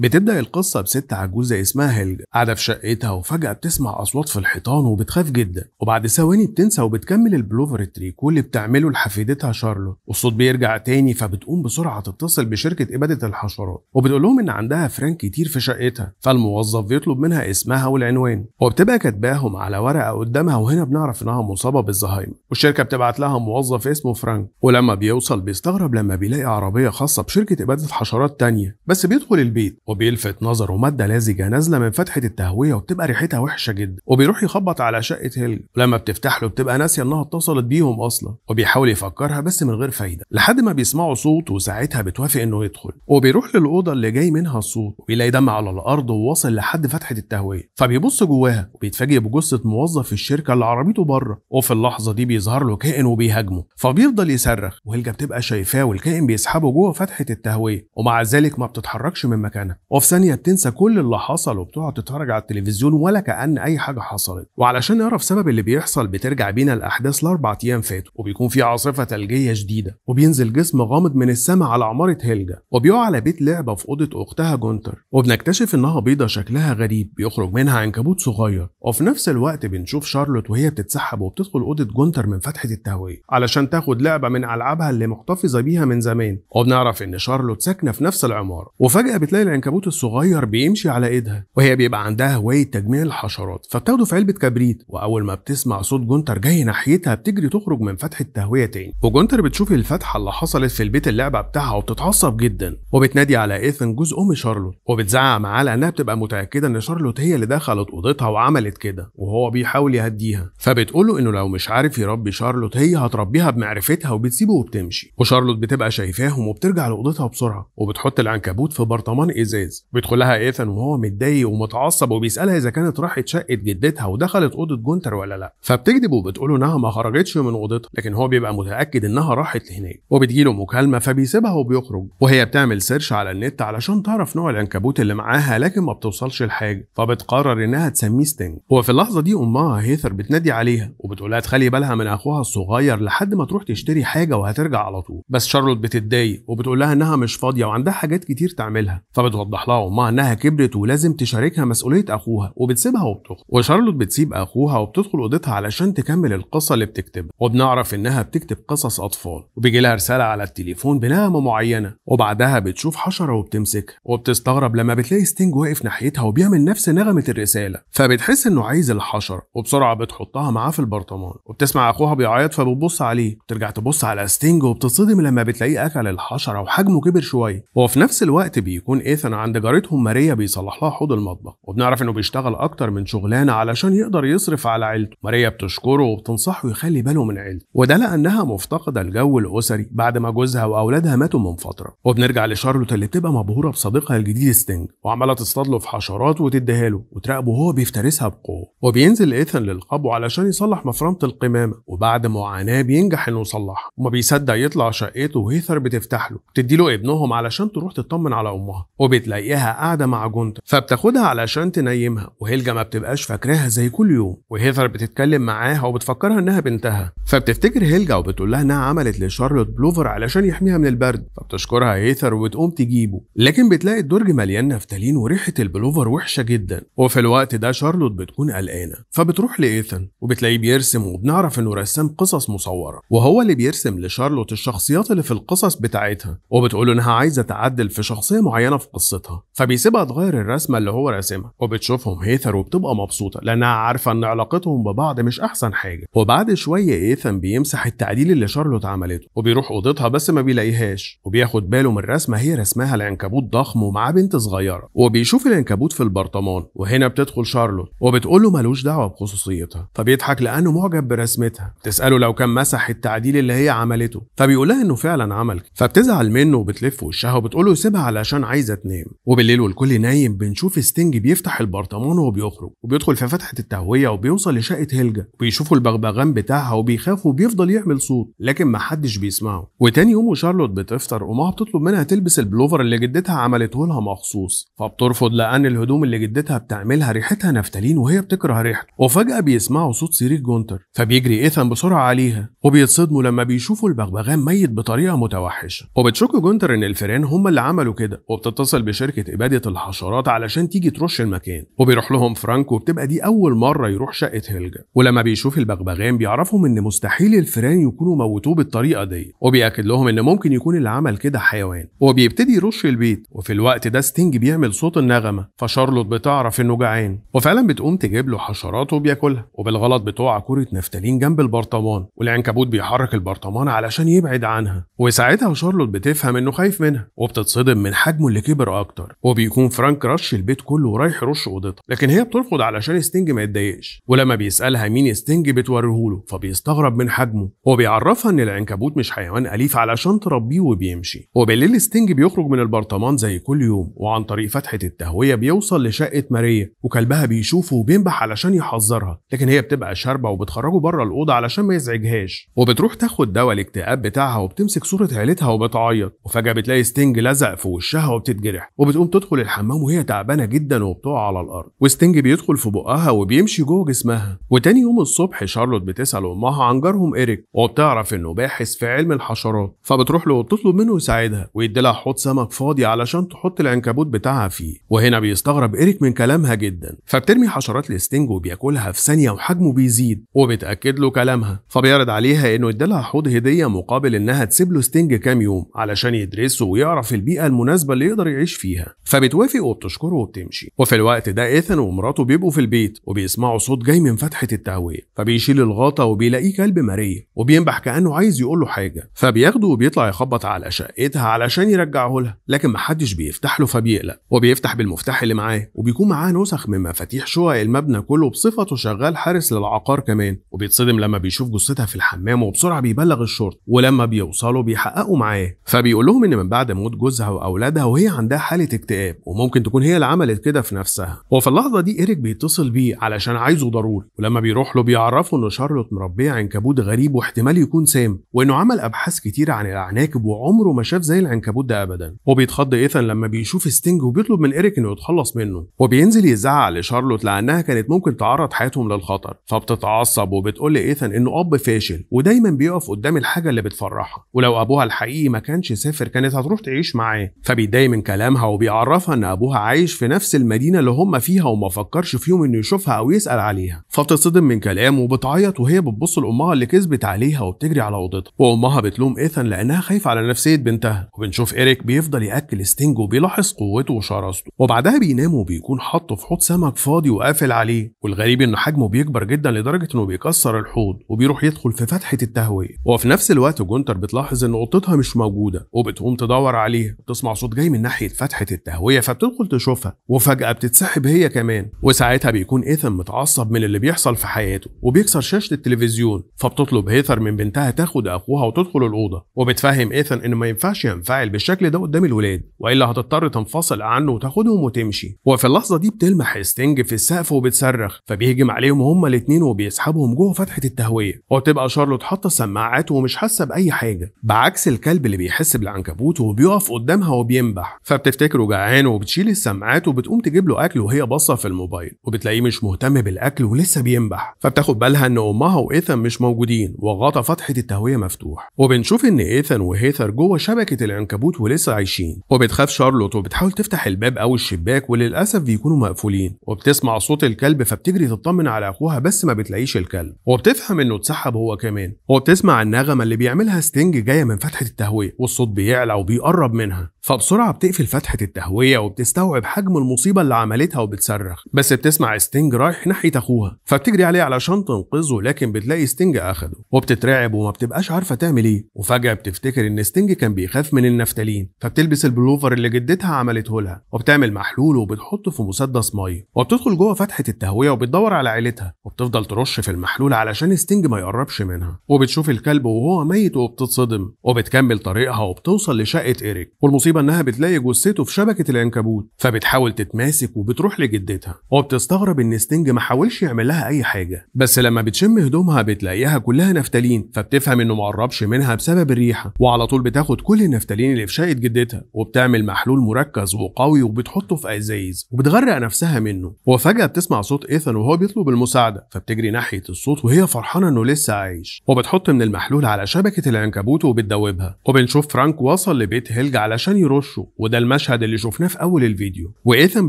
بتبدأ القصة بست عجوزة اسمها هيلجا قاعدة في شقتها وفجأة بتسمع أصوات في الحيطان وبتخاف جدا وبعد ثواني بتنسى وبتكمل البلوفر كل اللي بتعمله لحفيدتها شارلوت والصوت بيرجع تاني فبتقوم بسرعة تتصل بشركة إبادة الحشرات وبتقول لهم إن عندها فران كتير في شقتها فالموظف بيطلب منها اسمها والعنوان وبتبقى كاتباهم على ورقة قدامها وهنا بنعرف إنها مصابة بالزهايمر والشركة بتبعت لها موظف اسمه فرانك ولما بيوصل بيستغرب لما بيلاقي عربية خاصة بشركة إبادة حشرات تانية بس بيدخل البيت وبيلفت نظره ماده لزجه نازله من فتحه التهويه وبتبقى ريحتها وحشه جدا وبيروح يخبط على شقه هيل ولما بتفتح له بتبقى ناسيه انها اتصلت بيهم اصلا وبيحاول يفكرها بس من غير فايده لحد ما بيسمعوا صوت وساعتها بتوافق انه يدخل وبيروح للاوضه اللي جاي منها الصوت وبيلاقي دم على الارض وواصل لحد فتحه التهويه فبيبص جواها وبيتفاجئ بجثه موظف في الشركه اللي عربيته بره وفي اللحظه دي بيظهر له كائن وبيهاجمه فبيفضل يصرخ وهيلجا بتبقى شايفاه والكائن بيسحبه جوه فتحه التهويه ومع ذلك ما بتتحركش من مكانها وفي ثانيه بتنسى كل اللي حصل وبتقعد تتفرج على التلفزيون ولا كان اي حاجه حصلت وعلشان نعرف سبب اللي بيحصل بترجع بينا الاحداث لاربع ايام فاتوا وبيكون في عاصفه ثلجيه شديده وبينزل جسم غامض من السماء على عماره هيلجا وبيقع على بيت لعبه في اوضه اختها جونتر وبنكتشف انها بيضه شكلها غريب بيخرج منها عنكبوت صغير وفي نفس الوقت بنشوف شارلوت وهي بتتسحب وبتدخل اوضه جونتر من فتحه التهويه علشان تاخد لعبه من العابها اللي محتفظه بيها من زمان وبنعرف ان شارلوت ساكنه في نفس العماره وفجاه بتلاقي العنكبوت العنكبوت الصغير بيمشي على ايدها وهي بيبقى عندها هوايه تجميع الحشرات فبتاخده في علبه كبريت واول ما بتسمع صوت جونتر جاي ناحيتها بتجري تخرج من فتحه تهويه تاني وجونتر بتشوف الفتحه اللي حصلت في البيت اللعبه بتاعها وبتتعصب جدا وبتنادي على ايثن جوز ام شارلوت وبتزعق معاه لانها بتبقى متاكده ان شارلوت هي اللي دخلت اوضتها وعملت كده وهو بيحاول يهديها فبتقول له انه لو مش عارف يربي شارلوت هي هتربيها بمعرفتها وبتسيبه وبتمشي وشارلوت بتبقى شايفاهم وبترجع لاوضتها بسرعه وبتحط العنكبوت في برطمان ازاز الازاز بيدخل لها ايثان وهو متضايق ومتعصب وبيسالها اذا كانت راحت شقه جدتها ودخلت اوضه جونتر ولا لا فبتكذب وبتقول انها ما خرجتش من اوضتها لكن هو بيبقى متاكد انها راحت هناك وبتجيله مكالمه فبيسيبها وبيخرج وهي بتعمل سيرش على النت علشان تعرف نوع العنكبوت اللي معاها لكن ما بتوصلش لحاجه فبتقرر انها تسميه ستينج وفي اللحظه دي امها هيثر بتنادي عليها وبتقول لها تخلي بالها من اخوها الصغير لحد ما تروح تشتري حاجه وهترجع على طول بس شارلوت بتتضايق وبتقول لها انها مش فاضيه وعندها حاجات كتير تعملها فبتقول بتوضح لها امها انها كبرت ولازم تشاركها مسؤوليه اخوها وبتسيبها وبتخرج وشارلوت بتسيب اخوها وبتدخل اوضتها علشان تكمل القصه اللي بتكتبها وبنعرف انها بتكتب قصص اطفال وبيجي لها رساله على التليفون بنغمه معينه وبعدها بتشوف حشره وبتمسكها وبتستغرب لما بتلاقي ستينج واقف ناحيتها وبيعمل نفس نغمه الرساله فبتحس انه عايز الحشره وبسرعه بتحطها معاه في البرطمان وبتسمع اخوها بيعيط فبتبص عليه ترجع تبص على ستينج وبتصدم لما بتلاقيه اكل الحشره وحجمه كبر شويه وفي نفس الوقت بيكون ايثر مثلا عند جارتهم ماريا بيصلح لها حوض المطبخ وبنعرف انه بيشتغل اكتر من شغلانه علشان يقدر يصرف على عيلته ماريا بتشكره وبتنصحه يخلي باله من عيلته وده لانها مفتقده الجو الاسري بعد ما جوزها واولادها ماتوا من فتره وبنرجع لشارلوت اللي بتبقى مبهوره بصديقها الجديد ستينج وعماله تصطاد له في حشرات وتديها له وتراقبه وهو بيفترسها بقوه وبينزل ايثن للقبو علشان يصلح مفرمه القمامه وبعد معاناه بينجح انه يصلحها وما بيصدق يطلع شقته وهيثر بتفتح له بتدي له ابنهم علشان تروح تطمن على امها وبي بتلاقيها قاعده مع جونتر فبتاخدها علشان تنيمها وهيلجا ما بتبقاش فاكراها زي كل يوم وهيثر بتتكلم معاها وبتفكرها انها بنتها فبتفتكر هيلجا وبتقول لها انها عملت لشارلوت بلوفر علشان يحميها من البرد فبتشكرها هيثر وبتقوم تجيبه لكن بتلاقي الدرج مليان نفتالين وريحه البلوفر وحشه جدا وفي الوقت ده شارلوت بتكون قلقانه فبتروح لايثن وبتلاقيه بيرسم وبنعرف انه رسام قصص مصوره وهو اللي بيرسم لشارلوت الشخصيات اللي في القصص بتاعتها وبتقول انها عايزه تعدل في شخصيه معينه في قصة قصتها فبيسيبها تغير الرسمه اللي هو راسمها وبتشوفهم هيثر وبتبقى مبسوطه لانها عارفه ان علاقتهم ببعض مش احسن حاجه وبعد شويه إيثان بيمسح التعديل اللي شارلوت عملته وبيروح اوضتها بس ما بيلاقيهاش وبياخد باله من الرسمه هي رسمها العنكبوت ضخم ومعاه بنت صغيره وبيشوف العنكبوت في البرطمان وهنا بتدخل شارلوت وبتقول له ملوش دعوه بخصوصيتها فبيضحك لانه معجب برسمتها بتساله لو كان مسح التعديل اللي هي عملته فبيقولها انه فعلا عمل فبتزعل منه وبتلف وشها وبتقول له سيبها علشان عايزه تنام بينام وبالليل والكل نايم بنشوف ستينج بيفتح البرطمان وبيخرج وبيدخل في فتحه التهويه وبيوصل لشقه هيلجا وبيشوفوا البغبغان بتاعها وبيخافوا وبيفضل يعمل صوت لكن محدش بيسمعه وتاني يوم وشارلوت بتفطر وما بتطلب منها تلبس البلوفر اللي جدتها عملته لها مخصوص فبترفض لان الهدوم اللي جدتها بتعملها ريحتها نفتالين وهي بتكره ريحته وفجاه بيسمعوا صوت سرير جونتر فبيجري ايثان بسرعه عليها وبيتصدموا لما بيشوفوا البغبغان ميت بطريقه متوحشه وبتشك جونتر ان الفيران هم اللي عملوا كده وبتتصل بشركه اباده الحشرات علشان تيجي ترش المكان وبيروح لهم فرانك وبتبقى دي اول مره يروح شقه هيلجا ولما بيشوف البغبغان بيعرفهم ان مستحيل الفئران يكونوا موتوه بالطريقه دي وبياكد لهم ان ممكن يكون اللي عمل كده حيوان وبيبتدي يرش البيت وفي الوقت ده ستينج بيعمل صوت النغمه فشارلوت بتعرف انه جعان وفعلا بتقوم تجيب له حشرات وبياكلها وبالغلط بتقع كره نفتالين جنب البرطمان والعنكبوت بيحرك البرطمان علشان يبعد عنها وساعتها شارلوت بتفهم انه خايف منها وبتتصدم من حجمه اللي كبر اكتر وبيكون فرانك رش البيت كله ورايح يرش اوضتها لكن هي بترفض علشان ستينج ما يتضايقش ولما بيسالها مين ستينج بتوريهوله فبيستغرب من حجمه وبيعرفها ان العنكبوت مش حيوان اليف علشان تربيه وبيمشي وبالليل ستينج بيخرج من البرطمان زي كل يوم وعن طريق فتحه التهويه بيوصل لشقه ماريا وكلبها بيشوفه وبينبح علشان يحذرها لكن هي بتبقى شاربه وبتخرجه بره الاوضه علشان ما يزعجهاش وبتروح تاخد دواء الاكتئاب بتاعها وبتمسك صوره عيلتها وبتعيط وفجاه بتلاقي ستينج لزق في وشها وبتتجرح وبتقوم تدخل الحمام وهي تعبانه جدا وبتقع على الارض وستينج بيدخل في بقها وبيمشي جوه جسمها وتاني يوم الصبح شارلوت بتسال امها عن جارهم ايريك وبتعرف انه باحث في علم الحشرات فبتروح له وبتطلب منه يساعدها ويدي لها حوض سمك فاضي علشان تحط العنكبوت بتاعها فيه وهنا بيستغرب ايريك من كلامها جدا فبترمي حشرات لستينج وبياكلها في ثانيه وحجمه بيزيد وبتاكد له كلامها فبيعرض عليها انه يدي لها حوض هديه مقابل انها تسيب له ستينج كام يوم علشان يدرسه ويعرف البيئه المناسبه اللي يقدر يعيش عايش فيها فبتوافق وبتشكره وبتمشي وفي الوقت ده ايثن ومراته بيبقوا في البيت وبيسمعوا صوت جاي من فتحه التهويه فبيشيل الغطا وبيلاقيه كلب ماريا وبينبح كانه عايز يقول له حاجه فبياخده وبيطلع يخبط على شقتها علشان يرجعه لها لكن محدش بيفتح له فبيقلق وبيفتح بالمفتاح اللي معاه وبيكون معاه نسخ من مفاتيح شقق المبنى كله بصفته شغال حارس للعقار كمان وبيتصدم لما بيشوف جثتها في الحمام وبسرعه بيبلغ الشرطه ولما بيوصلوا بيحققوا معاه فبيقول لهم ان من بعد موت جوزها واولادها وهي عندها حالة اكتئاب وممكن تكون هي اللي عملت كده في نفسها وفي اللحظة دي إيريك بيتصل بيه علشان عايزه ضروري ولما بيروح له بيعرفه إن شارلوت مربية عنكبوت غريب واحتمال يكون سام وإنه عمل أبحاث كتير عن العناكب وعمره ما شاف زي العنكبوت ده أبدا وبيتخض إيثان لما بيشوف ستينج وبيطلب من إيريك إنه يتخلص منه وبينزل يزعق لشارلوت لأنها كانت ممكن تعرض حياتهم للخطر فبتتعصب وبتقول لإيثان إنه أب فاشل ودايما بيقف قدام الحاجة اللي بتفرحها ولو أبوها الحقيقي ما كانش سافر كانت هتروح تعيش معاه فبيتضايق من كلامها وبيعرفها ان ابوها عايش في نفس المدينه اللي هم فيها وما فكرش في يوم انه يشوفها او يسال عليها فبتصدم من كلامه وبتعيط وهي بتبص لامها اللي كذبت عليها وبتجري على اوضتها وامها بتلوم ايثان لانها خايفه على نفسيه بنتها وبنشوف ايريك بيفضل ياكل ستينج وبيلاحظ قوته وشراسته وبعدها بينام وبيكون حاطه في حوض سمك فاضي وقافل عليه والغريب ان حجمه بيكبر جدا لدرجه انه بيكسر الحوض وبيروح يدخل في فتحه التهويه وفي نفس الوقت جونتر بتلاحظ ان اوضتها مش موجوده وبتقوم تدور عليه بتسمع صوت جاي من ناحيه فتحه التهويه فبتدخل تشوفها وفجاه بتتسحب هي كمان وساعتها بيكون ايثن متعصب من اللي بيحصل في حياته وبيكسر شاشه التلفزيون فبتطلب هيثر من بنتها تاخد اخوها وتدخل الاوضه وبتفهم ايثن انه ما ينفعش ينفعل بالشكل ده قدام الولاد والا هتضطر تنفصل عنه وتاخدهم وتمشي وفي اللحظه دي بتلمح ستينج في السقف وبتصرخ فبيهجم عليهم هما الاثنين وبيسحبهم جوه فتحه التهويه وبتبقى شارلوت حاطه السماعات ومش حاسه باي حاجه بعكس الكلب اللي بيحس بالعنكبوت وبيقف قدامها وبينبح فبت تفتكره جعان وبتشيل السماعات وبتقوم تجيب له اكل وهي باصه في الموبايل وبتلاقيه مش مهتم بالاكل ولسه بينبح فبتاخد بالها ان امها وايثن مش موجودين وغطى فتحه التهويه مفتوح وبنشوف ان ايثن وهيثر جوه شبكه العنكبوت ولسه عايشين وبتخاف شارلوت وبتحاول تفتح الباب او الشباك وللاسف بيكونوا مقفولين وبتسمع صوت الكلب فبتجري تطمن على اخوها بس ما بتلاقيش الكلب وبتفهم انه اتسحب هو كمان وبتسمع النغمه اللي بيعملها ستينج جايه من فتحه التهويه والصوت بيعلى وبيقرب منها فبسرعه بتقفل فتحت التهوية وبتستوعب حجم المصيبة اللي عملتها وبتصرخ بس بتسمع ستينج رايح ناحية أخوها فبتجري عليه علشان تنقذه لكن بتلاقي ستينج أخده وبتترعب وما بتبقاش عارفة تعمل إيه وفجأة بتفتكر إن ستينج كان بيخاف من النفتالين فبتلبس البلوفر اللي جدتها عملته لها وبتعمل محلول وبتحطه في مسدس مية وبتدخل جوه فتحة التهوية وبتدور على عيلتها وبتفضل ترش في المحلول علشان ستينج ما يقربش منها وبتشوف الكلب وهو ميت وبتتصدم وبتكمل طريقها وبتوصل لشقة إيريك والمصيبة إنها بتلاقي جثة لقصته في شبكه العنكبوت فبتحاول تتماسك وبتروح لجدتها وبتستغرب ان ستينج ما حاولش يعمل لها اي حاجه بس لما بتشم هدومها بتلاقيها كلها نفتالين فبتفهم انه ما قربش منها بسبب الريحه وعلى طول بتاخد كل النفتالين اللي في شقه جدتها وبتعمل محلول مركز وقوي وبتحطه في ازايز وبتغرق نفسها منه وفجاه بتسمع صوت ايثان وهو بيطلب المساعده فبتجري ناحيه الصوت وهي فرحانه انه لسه عايش وبتحط من المحلول على شبكه العنكبوت وبتدوبها وبنشوف فرانك وصل لبيت هيلج علشان يرشه وده المس المشهد اللي شفناه في أول الفيديو وإيثن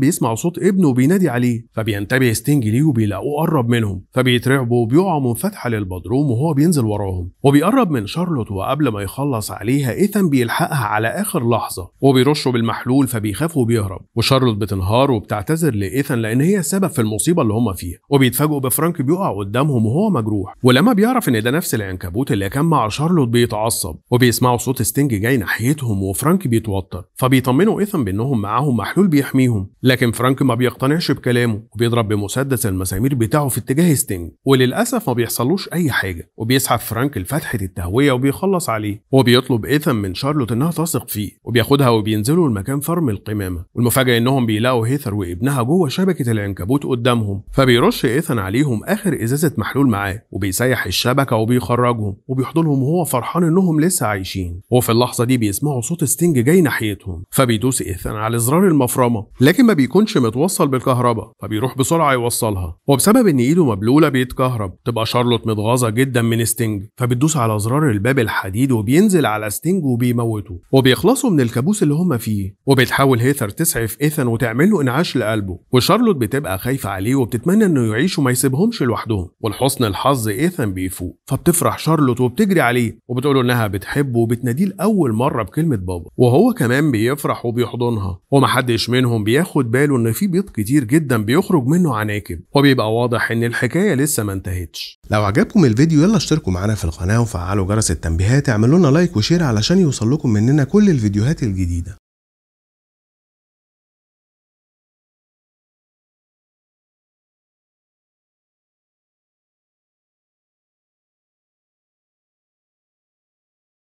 بيسمع صوت ابنه بينادي عليه فبينتبه ستينج ليه وبيلاقوه قرب منهم فبيترعبوا وبيقعوا منفتحة للبدروم وهو بينزل وراهم وبيقرب من شارلوت وقبل ما يخلص عليها إيثن بيلحقها على آخر لحظة وبيرشه بالمحلول فبيخاف وبيهرب وشارلوت بتنهار وبتعتذر لإيثن لأن هي السبب في المصيبة اللي هم فيها وبيتفاجئوا بفرانك بيقع قدامهم وهو مجروح ولما بيعرف إن ده نفس العنكبوت اللي كان مع شارلوت بيتعصب وبيسمعوا صوت ستينج جاي ناحيتهم وفرانك بيتوتر فبيطمنوا إيثن بأنهم معاهم محلول بيحميهم لكن فرانك ما بيقتنعش بكلامه وبيضرب بمسدس المسامير بتاعه في اتجاه ستينج وللأسف ما بيحصلوش أي حاجة وبيسحب فرانك لفتحة التهوية وبيخلص عليه وبيطلب إيثن من شارلوت إنها تثق فيه وبياخدها وبينزلوا لمكان فرم القمامة والمفاجأة إنهم بيلاقوا هيثر وابنها جوه شبكة العنكبوت قدامهم فبيرش إيثن عليهم آخر إزازة محلول معاه وبيسيح الشبكة وبيخرجهم وبيحضنهم وهو فرحان إنهم لسه عايشين وفي اللحظة دي بيسمعوا صوت ستينج جاي ناحيتهم فبي بيدوس إيثان على زرار المفرمة لكن ما بيكونش متوصل بالكهرباء فبيروح بسرعة يوصلها وبسبب إن إيده مبلولة بيتكهرب تبقى شارلوت متغاظة جدا من ستينج فبتدوس على زرار الباب الحديد وبينزل على ستينج وبيموته وبيخلصوا من الكابوس اللي هما فيه وبتحاول هيثر تسعف إيثان وتعمل له إنعاش لقلبه وشارلوت بتبقى خايفة عليه وبتتمنى إنه يعيش وما يسيبهمش لوحدهم ولحسن الحظ إيثان بيفوق فبتفرح شارلوت وبتجري عليه وبتقول إنها بتحبه وبتناديه لأول مرة بكلمة بابا وهو كمان بيفرح وبيحضنها ومحدش منهم بياخد باله ان في بيض كتير جدا بيخرج منه عناكب وبيبقى واضح ان الحكايه لسه ما انتهتش لو عجبكم الفيديو يلا اشتركوا معانا في القناه وفعلوا جرس التنبيهات اعملوا لنا لايك وشير علشان يوصل لكم مننا كل الفيديوهات الجديده